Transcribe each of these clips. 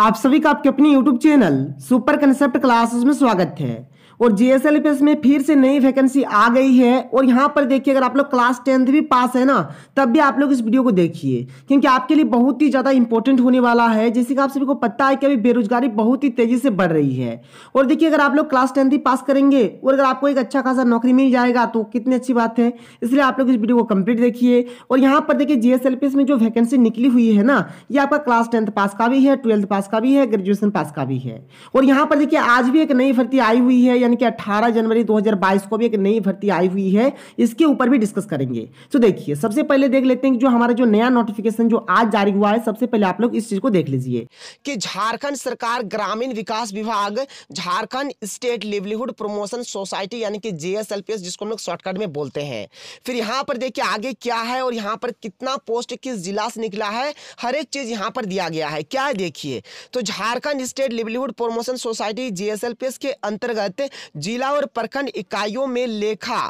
आप सभी का आपके अपने YouTube channel super concept classes में स्वागत है और जीएसएलपीएस में फिर से नई वैकेंसी आ गई है और यहाँ पर देखिए अगर आप लोग क्लास टेंथ भी पास है ना तब भी आप लोग इस वीडियो को देखिए क्योंकि आपके लिए बहुत ही ज़्यादा इंपॉर्टेंट होने वाला है जैसे कि आप सभी को पता है कि अभी बेरोजगारी बहुत ही तेज़ी से बढ़ रही है और देखिए अगर आप लोग क्लास टेंथ ही पास करेंगे और अगर आपको एक अच्छा खासा नौकरी मिल जाएगा तो कितनी अच्छी बात है इसलिए आप लोग इस वीडियो को कंप्लीट देखिए और यहाँ पर देखिए जी में जो वैकेंसी निकली हुई है ना ये आपका क्लास टेंथ पास का भी है ट्वेल्थ पास का भी है ग्रेजुएशन पास का भी है और यहाँ पर देखिए आज भी एक नई भर्ती आई हुई है यानी कि 18 जनवरी 2022 को भी एक नई भर्ती आई हुई है इसके ऊपर भी डिस्कस करेंगे तो देखिए सबसे पहले देख लेते हैं कि जो हमारा जो नया नोटिफिकेशन जो आज जारी हुआ है सबसे पहले आप लोग इस चीज को देख लीजिए कि झारखंड सरकार ग्रामीण विकास विभाग Jharkhand state livelihood promotion society यानी कि जेएसएलपीएस जिसको हम लोग शॉर्टकट में बोलते हैं फिर यहाँ पर देखिए आगे क्या है और यहाँ पर कितना पोस्ट किस जिला से निकला है हर एक चीज यहाँ पर दिया गया है क्या देखिए तो Jharkhand state livelihood promotion society JSLPS के अंतर्गत जिला और प्रखंड इकाइयों में लेखा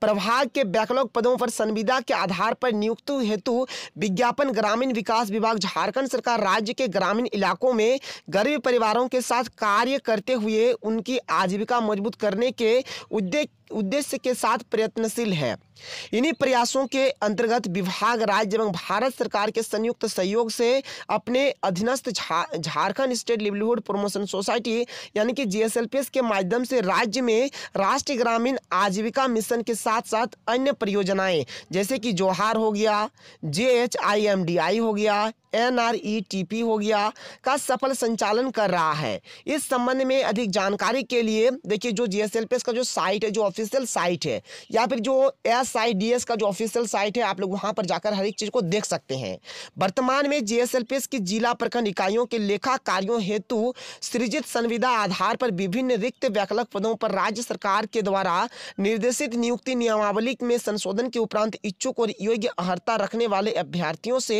प्रभाग के बैकलॉग पदों पर संविदा के आधार पर नियुक्त हेतु विज्ञापन ग्रामीण विकास विभाग झारखंड सरकार राज्य के ग्रामीण इलाकों में गरीब परिवारों के साथ कार्य करते हुए उनकी आजीविका मजबूत करने के उद्देश्य उद्देश्य के साथ प्रयत्नशील है इन्हीं प्रयासों के अंतर्गत विभाग राज्य एवं भारत सरकार के संयुक्त सहयोग से अपने अधीनस्थ Jharkhand state livelihood promotion society यानी कि जीएसएलपीएस के माध्यम से राज्य में राष्ट्रीय ग्रामीण आजीविका मिशन के साथ साथ अन्य परियोजनाएं जैसे कि जोहार हो गया जे एच हो गया N R E T P हो गया का सफल संचालन कर रहा है इस संबंध में अधिक जानकारी के लिए देखिए जो G S L P S का जो साइट है जो ऑफिस ऑफिशियल साइट है या फिर जो एस आई डी एस का जो ऑफिशियल साइट है आप लोग वहाँ पर जाकर हर एक चीज़ को देख सकते हैं वर्तमान में J S L P S की जिला प्रखंड इकाइयों के लेखा कार्यों हेतु सृजित संविदा आधार पर विभिन्न रिक्त वैकल्प पदों पर राज्य सरकार के द्वारा निर्देशित नियुक्ति नियमावली में संशोधन के उपरांत इच्छुक और योग्य अर्ता रखने वाले अभ्यर्थियों से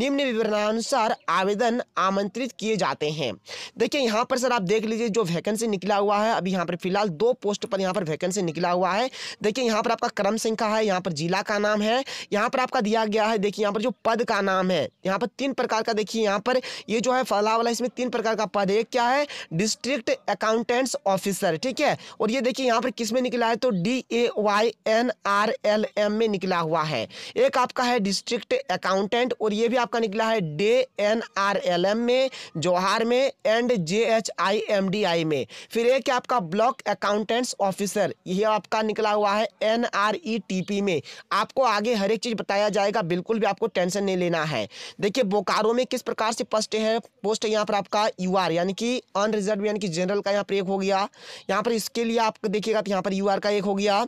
निम्न विवरणानुसार आवेदन आमंत्रित किए जाते हैं देखिए यहाँ पर सर आप देख लीजिए जो वैकेंसी निकला हुआ है अभी यहाँ पर फिलहाल दो पोस्ट पर यहाँ पर वैकेंसी निकला मिला हुआ है देखिए यहाँ पर आपका करम सिंह का है यहाँ पर जिला का नाम है यहाँ पर आपका दिया गया है देखिए यहाँ पर जो पद का नाम है यहाँ पर तीन प्रकार का देखिए यहाँ पर ये जो है फला वाला इसमें तीन प्रकार का पद एक क्या है डिस्ट्रिक्ट अकाउंटेंट्स ऑफिसर ठीक है और ये देखिए यहाँ पर किस में निकला है तो D A Y N R L M में निकला हुआ है एक आपका है डिस्ट्रिक्ट अकाउंटेंट और ये भी आपका निकला है DAY N R L M में जोहार में and J H I M D I में फिर एक आपका ब्लॉक अकाउंटेंट्स ऑफिसर ये आपका निकला हुआ है N R E T P में आपको आगे हर एक चीज़ बताया जाएगा बिल्कुल भी आपको टेंशन नहीं लेना है देखिए बोकारो में किस प्रकार से पोस्ट है पोस्ट है यहाँ पर आपका यू आर यानी कि अनरिजर्व यानी कि जनरल का यहाँ पर एक हो गया यहाँ पर इसके लिए आप देखिएगा तो यहाँ पर यू आर का एक हो गया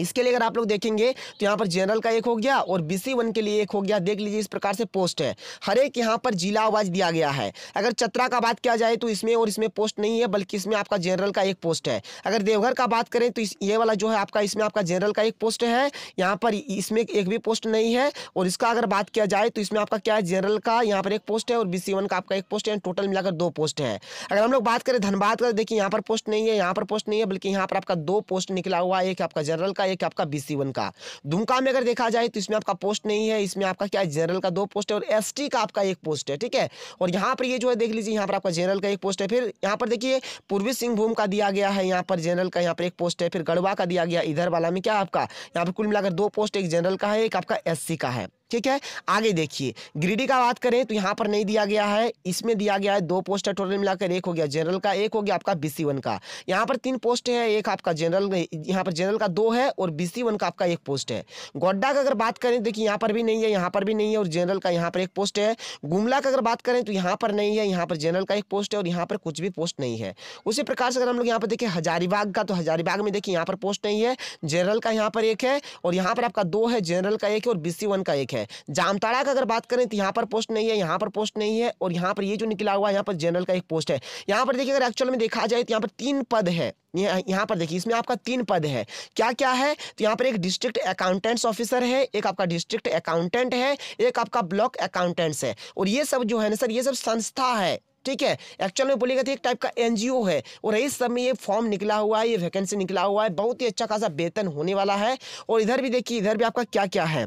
इसके लिए अगर आप लोग देखेंगे तो यहाँ पर जनरल का एक हो गया और बीसी वन के लिए एक हो गया देख लीजिए इस प्रकार से पोस्ट है हर एक यहाँ पर जिला आवाज दिया गया है अगर चतरा का बात किया जाए तो इसमें और इसमें पोस्ट नहीं है बल्कि इसमें आपका जनरल का एक पोस्ट है अगर देवघर का बात करें तो ये वाला जो है आपका इसमें आपका जनरल का एक पोस्ट है यहाँ पर इसमें एक भी पोस्ट नहीं है और इसका अगर बात किया जाए तो इसमें आपका क्या है जनरल का यहाँ पर एक पोस्ट है और बी का आपका एक पोस्ट है टोटल मिलाकर दो पोस्ट है अगर हम लोग बात करें धनबाद का तो देखिए यहाँ पर पोस्ट नहीं है यहाँ पर पोस्ट नहीं है बल्कि यहाँ पर आपका दो पोस्ट निकला हुआ है एक आपका जनरल का का एक आपका बी सी वन का दुमका में अगर देखा जाए तो इसमें आपका पोस्ट नहीं है इसमें आपका क्या जनरल का दो पोस्ट है और एस का आपका एक पोस्ट है ठीक है और यहाँ पर ये जो है देख लीजिए यहाँ पर आपका जनरल का एक पोस्ट है फिर यहाँ पर देखिए पूर्वी सिंहभूम का दिया गया है यहाँ पर जनरल का यहाँ पर एक पोस्ट है फिर गढ़वा का दिया गया इधर वाला में क्या आपका यहाँ पर कुल मिलाकर दो पोस्ट एक जनरल का है एक आपका एस का है ठीक है आगे देखिए ग्रीडी का बात करें तो यहाँ पर नहीं दिया गया है इसमें दिया गया है दो पोस्ट है टोटल मिलाकर एक हो गया जनरल का एक हो गया आपका सी वन का यहाँ पर तीन पोस्ट है एक आपका जनरल यहाँ पर जनरल का दो है और बीसी वन का आपका एक पोस्ट है गोड्डा का अगर बात करें देखिए यहाँ पर भी नहीं है यहाँ पर भी नहीं है और जनरल का यहाँ पर एक पोस्ट है गुमला का अगर बात करें तो यहाँ पर नहीं है यहाँ पर जनरल का एक पोस्ट है और यहाँ पर कुछ भी पोस्ट नहीं है उसी प्रकार से अगर हम लोग यहाँ पर देखिए हजारीबाग का तो हजारीबाग में देखिए यहाँ पर पोस्ट नहीं है जनरल का यहाँ पर एक है और यहाँ पर आपका दो है जनरल का एक है और बीसी वन का एक है है जामताड़ा का अगर बात करें तो यहाँ पर पोस्ट नहीं है यहाँ पर पोस्ट नहीं है और यहाँ पर ये जो निकला हुआ है यहाँ पर जनरल का एक पोस्ट है यहाँ पर देखिए अगर एक्चुअल में देखा जाए तो यहाँ पर तीन पद है यहाँ पर देखिए इसमें आपका तीन पद है क्या क्या है तो यहाँ पर एक डिस्ट्रिक्ट अकाउंटेंट्स ऑफिसर है एक आपका डिस्ट्रिक्ट अकाउंटेंट है एक आपका ब्लॉक अकाउंटेंट्स है और ये सब जो है ना सर ये सब संस्था है ठीक है एक्चुअल में बोलेगा तो एक टाइप का एनजीओ है और इस सब में ये फॉर्म निकला हुआ है ये वैकेंसी निकला हुआ है बहुत ही अच्छा खासा वेतन होने वाला है और इधर भी देखिए इधर भी आपका क्या क्या है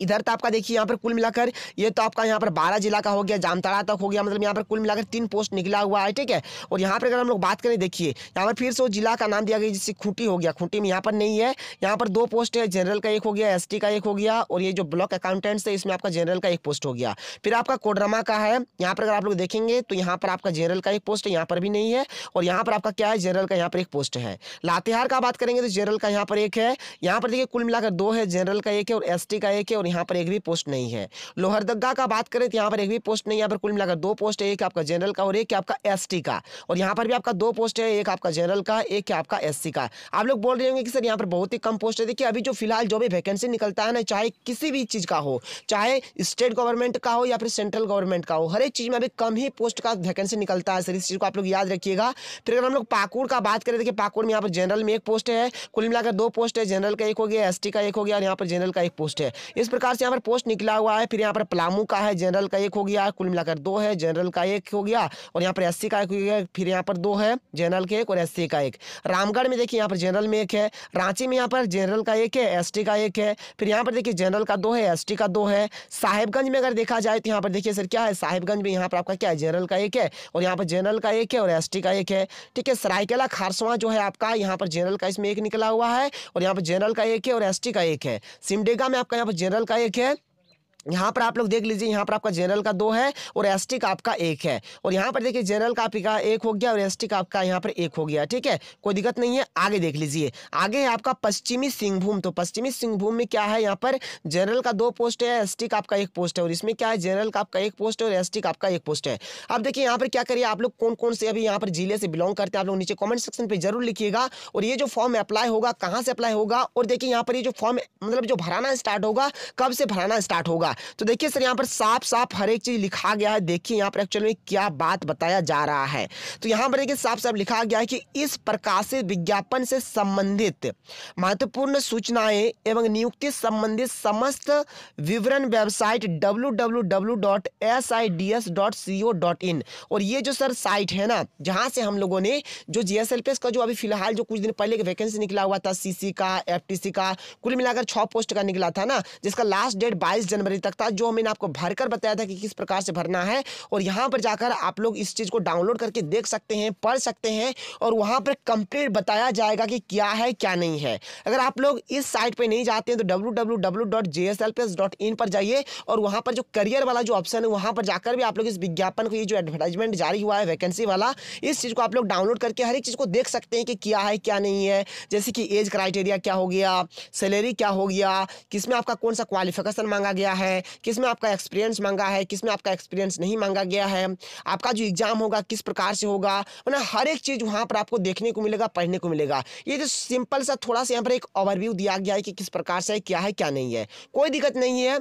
इधर तो आपका देखिए यहाँ पर कुल मिलाकर ये तो आपका यहाँ पर बारह जिला का हो गया जामताड़ा तक हो गया मतलब यहाँ पर कुल मिलाकर तीन पोस्ट निकला हुआ है ठीक है और यहाँ पर अगर हम लोग बात करें देखिए यहाँ पर फिर से जिला का नाम दिया गया जिससे खूंटी हो गया खूंटी में यहाँ पर नहीं है यहाँ पर दो पोस्ट है जनरल का एक हो गया एस का एक हो गया और ये जो ब्लॉक अकाउंटेंट्स है इसमें आपका जनरल का एक पोस्ट हो गया फिर आपका कोडरमा का है यहाँ पर अगर आप लोग देखेंगे तो यहाँ पर आपका जनरल का एक पोस्ट है यहाँ पर भी नहीं है और यहाँ पर आपका क्या है जनरल का यहाँ पर एक पोस्ट है लातेहार का बात करेंगे तो जनरल का यहाँ पर एक है यहाँ पर देखिए कुल मिलाकर दो है जनरल का एक है और एस का एक है और यहाँ पर एक भी पोस्ट नहीं है लोहरदगा का बात करें तो यहाँ पर एक भी पोस्ट नहीं है यहाँ पर कुल मिलाकर दो पोस्ट है एक आपका जनरल का और एक आपका एस का और यहाँ पर भी आपका दो पोस्ट है एक आपका जनरल का एक आपका एस का आप लोग बोल रहे होंगे कि सर यहाँ पर बहुत ही कम पोस्ट है देखिए अभी जो फिलहाल जो भी वैकेंसी निकलता है ना चाहे किसी भी चीज़ का हो चाहे स्टेट गवर्नमेंट का हो या फिर सेंट्रल गवर्नमेंट का हो हर एक चीज़ में अभी कम ही पोस्ट का वैकेंसी निकलता है सर इस चीज़ को आप लोग याद रखिएगा फिर अगर हम लोग पाकुड़ का बात करें देखिए पाकुड़ में यहाँ पर जनरल में एक पोस्ट है कुल मिलाकर दो पोस्ट है जनरल का एक हो गया एस का एक हो गया और यहाँ पर जनरल का एक पोस्ट है इस प्रकार से यहाँ पर पोस्ट निकला हुआ है फिर यहाँ पर प्लामू का है जनरल का एक हो गया कुल मिलाकर दो है जनरल का एक हो गया और यहाँ पर एस का एक हो गया फिर यहाँ पर दो है जनरल के एक और एस का एक रामगढ़ में देखिए यहाँ पर जनरल में एक है रांची में यहाँ पर जनरल का एक है एस का एक है फिर यहाँ पर देखिए जनरल का दो है एस का दो है साहेबगंज में अगर देखा जाए तो यहाँ पर देखिए सर क्या है साहिबगंज में यहाँ पर आपका क्या है जनरल का एक है और यहाँ पर जनरल का एक है और एस का एक है ठीक है सरायकेला खारसवा जो है आपका यहाँ पर जनरल का इसमें एक निकला हुआ है और यहाँ पर जनरल का एक है और एस का एक है सिमडेगा में आपका यहाँ पर जनरल look you again. यहाँ पर आप लोग देख लीजिए यहाँ पर आपका जनरल का दो है और एस का आपका एक है और यहाँ पर देखिए जनरल का आपका एक हो गया और एस का आपका यहाँ पर एक हो गया ठीक है कोई दिक्कत नहीं है आगे देख लीजिए आगे है आपका पश्चिमी सिंहभूम तो पश्चिमी सिंहभूम में क्या है यहाँ पर जनरल का दो पोस्ट है एस का आपका एक पोस्ट है और इसमें क्या है जनरल का आपका एक पोस्ट है और एस का आपका एक पोस्ट है अब देखिए यहाँ पर क्या करिए आप लोग कौन कौन से अभी यहाँ पर जिले से बिलोंग करते हैं आप लोग नीचे कॉमेंट सेक्शन पर जरूर लिखिएगा और ये जो फॉर्म अप्लाई होगा कहाँ से अप्लाई होगा और देखिए यहाँ पर ये जो फॉर्म मतलब जो भराना स्टार्ट होगा कब से भराना स्टार्ट होगा तो देखिए सर यहाँ पर साफ साफ हर एक चीज़ लिखा गया है देखिए यहाँ पर एक्चुअल में क्या बात बताया जा रहा है तो यहाँ पर देखिए साफ साफ लिखा गया है कि इस प्रकाशित विज्ञापन से संबंधित महत्वपूर्ण सूचनाएं एवं नियुक्ति संबंधित समस्त विवरण वेबसाइट डब्ल्यू और ये जो सर साइट है ना जहाँ से हम लोगों ने जो जी का जो अभी फिलहाल जो कुछ दिन पहले एक वैकेंसी निकला हुआ था सी का एफ का कुल मिलाकर छः पोस्ट का निकला था ना जिसका लास्ट डेट बाईस जनवरी पेज तक था जो मैंने आपको भर कर बताया था कि किस प्रकार से भरना है और यहाँ पर जाकर आप लोग इस चीज़ को डाउनलोड करके देख सकते हैं पढ़ सकते हैं और वहाँ पर कंप्लीट बताया जाएगा कि क्या है क्या नहीं है अगर आप लोग इस साइट पर नहीं जाते हैं तो डब्ल्यू पर जाइए और वहाँ पर जो करियर वाला जो ऑप्शन है वहाँ पर जाकर भी आप लोग इस विज्ञापन को ये जो एडवर्टाइजमेंट जारी हुआ है वैकेंसी वाला इस चीज़ को आप लोग डाउनलोड करके हर एक चीज़ को देख सकते हैं कि क्या है क्या नहीं है जैसे कि एज क्राइटेरिया क्या हो गया सैलरी क्या हो गया किसमें आपका कौन सा क्वालिफिकेशन मांगा गया है है किस में आपका एक्सपीरियंस मांगा है किस में आपका एक्सपीरियंस नहीं मांगा गया है आपका जो एग्ज़ाम होगा किस प्रकार से होगा मतलब हर एक चीज़ वहाँ पर आपको देखने को मिलेगा पढ़ने को मिलेगा ये जो सिंपल सा थोड़ा सा यहाँ पर एक ओवरव्यू दिया गया है कि किस प्रकार से क्या है क्या नहीं है कोई दिक्कत नहीं है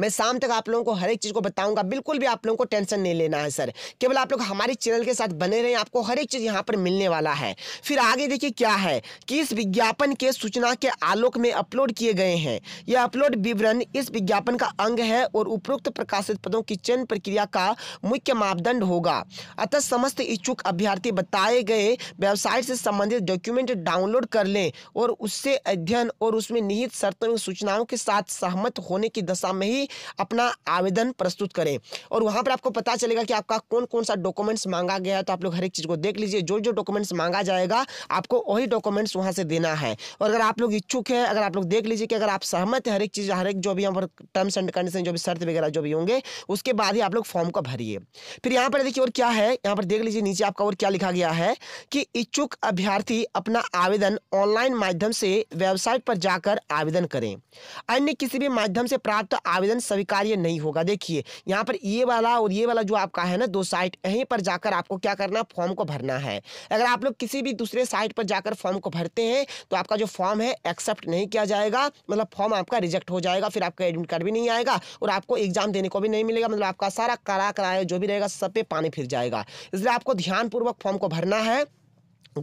मैं शाम तक आप लोगों को हर एक चीज़ को बताऊंगा बिल्कुल भी आप लोगों को टेंशन नहीं लेना है सर केवल आप लोग हमारे चैनल के साथ बने रहें आपको हर एक चीज़ यहाँ पर मिलने वाला है फिर आगे देखिए क्या है कि इस विज्ञापन के सूचना के आलोक में अपलोड किए गए हैं यह अपलोड विवरण इस विज्ञापन का अंग है और उपरोक्त प्रकाशित पदों की चयन प्रक्रिया का मुख्य मापदंड होगा अतः समस्त इच्छुक अभ्यर्थी बताए गए वेबसाइट से संबंधित डॉक्यूमेंट डाउनलोड कर लें और उससे अध्ययन और उसमें निहित शर्तों सूचनाओं के साथ सहमत होने की दशा में ही अपना आवेदन प्रस्तुत करें और वहाँ पर आपको पता चलेगा कि आपका कौन कौन सा डॉक्यूमेंट्स मांगा गया है तो आप लोग हर एक चीज़ को देख लीजिए जो जो डॉक्यूमेंट्स मांगा जाएगा आपको वही डॉक्यूमेंट्स वहाँ से देना है और अगर आप लोग इच्छुक हैं अगर आप लोग देख लीजिए कि अगर आप सहमत हैं हर एक चीज़ हर एक जो भी यहाँ पर टर्म्स एंड कंडीशन जो भी शर्त वगैरह जो भी होंगे उसके बाद ही आप लोग फॉर्म को भरिए फिर यहाँ पर देखिए और क्या है यहाँ पर देख लीजिए नीचे आपका और क्या लिखा गया है कि इच्छुक अभ्यर्थी अपना आवेदन ऑनलाइन माध्यम से वेबसाइट पर जाकर आवेदन करें अन्य किसी भी माध्यम से प्राप्त आवेदन स्वीकार्य नहीं होगा देखिए यहाँ पर ये वाला और ये वाला जो आपका है ना दो साइट यहीं पर जाकर आपको क्या करना है फॉर्म को भरना है अगर आप लोग किसी भी दूसरे साइट पर जाकर फॉर्म को भरते हैं तो आपका जो फॉर्म है एक्सेप्ट नहीं किया जाएगा मतलब फॉर्म आपका रिजेक्ट हो जाएगा फिर आपका एडमिट कार्ड भी नहीं आएगा और आपको एग्जाम देने को भी नहीं मिलेगा मतलब आपका सारा करा कराया जो भी रहेगा सब पे पानी फिर जाएगा इसलिए आपको ध्यानपूर्वक फॉर्म को भरना है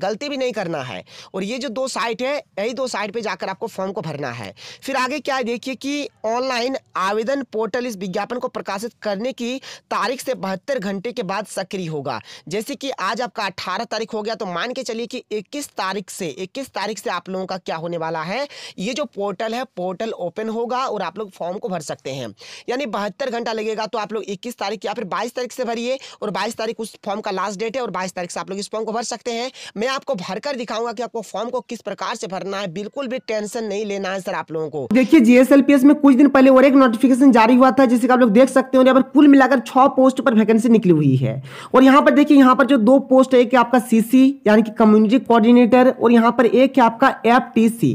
गलती भी नहीं करना है और ये जो दो साइट है यही दो साइट पे जाकर आपको फॉर्म को भरना है फिर आगे क्या है देखिए कि ऑनलाइन आवेदन पोर्टल इस विज्ञापन को प्रकाशित करने की तारीख से बहत्तर घंटे के बाद सक्रिय होगा जैसे कि आज आपका अट्ठारह तारीख हो गया तो मान के चलिए कि इक्कीस तारीख से इक्कीस तारीख से आप लोगों का क्या होने वाला है ये जो पोर्टल है पोर्टल ओपन होगा और आप लोग फॉर्म को भर सकते हैं यानी बहत्तर घंटा लगेगा तो आप लोग इक्कीस तारीख या फिर बाईस तारीख से भरिए और बाईस तारीख उस फॉर्म का लास्ट डेट है और बाईस तारीख से आप लोग इस फॉर्म को भर सकते हैं मैं आपको भर कर दिखाऊंगा कि आपको फॉर्म को किस प्रकार से भरना है बिल्कुल भी टेंशन नहीं लेना है सर आप लोगों को देखिए जीएसएलपीएस में कुछ दिन पहले और एक नोटिफिकेशन जारी हुआ था जिसे आप लोग देख सकते हो यहाँ पर कुल मिलाकर छह पोस्ट पर वैकेंसी निकली हुई है और यहाँ पर देखिए यहाँ पर जो दो पोस्ट है कि आपका सीसी यानी कि कम्युनिटी कोऑर्डिनेटर और यहाँ पर एक है आपका एफ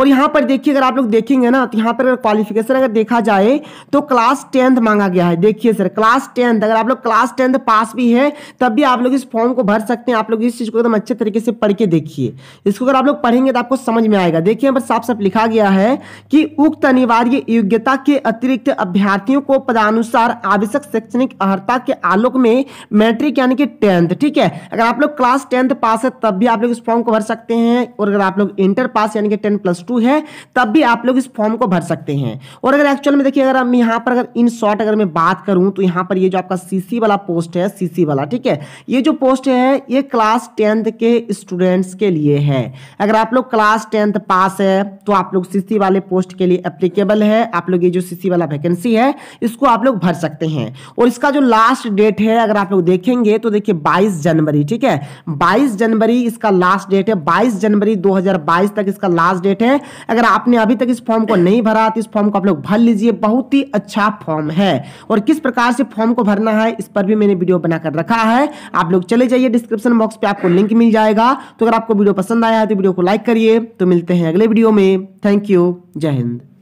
और यहाँ पर देखिए अगर आप लोग देखेंगे ना तो यहाँ पर अगर क्वालिफिकेशन अगर देखा जाए तो क्लास टेंथ मांगा गया है देखिए सर क्लास टेंथ अगर आप लोग क्लास टेंथ पास भी है तब भी आप लोग इस फॉर्म को भर सकते हैं आप लोग इस चीज को एकदम अच्छे तरीके से पढ़ के देखिए इसको अगर आप लोग पढ़ेंगे तो आपको समझ में आएगा देखिए यहाँ पर साफ साफ लिखा गया है कि उक्त अनिवार्य योग्यता के अतिरिक्त अभ्यर्थियों को पदानुसार आवश्यक शैक्षणिक अर्हता के आलोक में मैट्रिक यानी कि टेंथ ठीक है अगर आप लोग क्लास टेंथ पास है तब भी आप लोग इस फॉर्म को भर सकते हैं और अगर आप लोग इंटर पास यानी कि टेन प्लस टू है तब भी आप लोग इस फॉर्म को भर सकते हैं और अगर एक्चुअल में देखिए अगर हम यहाँ पर अगर इन शॉर्ट अगर मैं बात करूँ तो यहाँ पर ये जो आपका सीसी वाला पोस्ट है सीसी वाला ठीक है ये जो पोस्ट है ये क्लास टेंथ के स्टूडेंट्स के लिए है अगर आप लोग क्लास टेंथ पास है तो आप लोग सीसी वाले पोस्ट के लिए एप्लीकेबल है आप लोग ये जो सीसी वाला वैकेंसी है इसको आप लोग भर सकते हैं और इसका जो लास्ट डेट है अगर आप लोग देखेंगे तो देखिए बाईस जनवरी ठीक है बाईस जनवरी इसका लास्ट डेट है बाईस जनवरी दो तक इसका लास्ट डेट है अगर आपने अभी तक इस फॉर्म को नहीं भरा तो इस फॉर्म को आप लोग भर लीजिए बहुत ही अच्छा फॉर्म है और किस प्रकार से फॉर्म को भरना है इस पर भी मैंने वीडियो बनाकर रखा है आप लोग चले जाइए डिस्क्रिप्शन बॉक्स पे आपको लिंक मिल जाए आएगा तो अगर आपको वीडियो पसंद आया तो वीडियो को लाइक करिए तो मिलते हैं अगले वीडियो में थैंक यू जय हिंद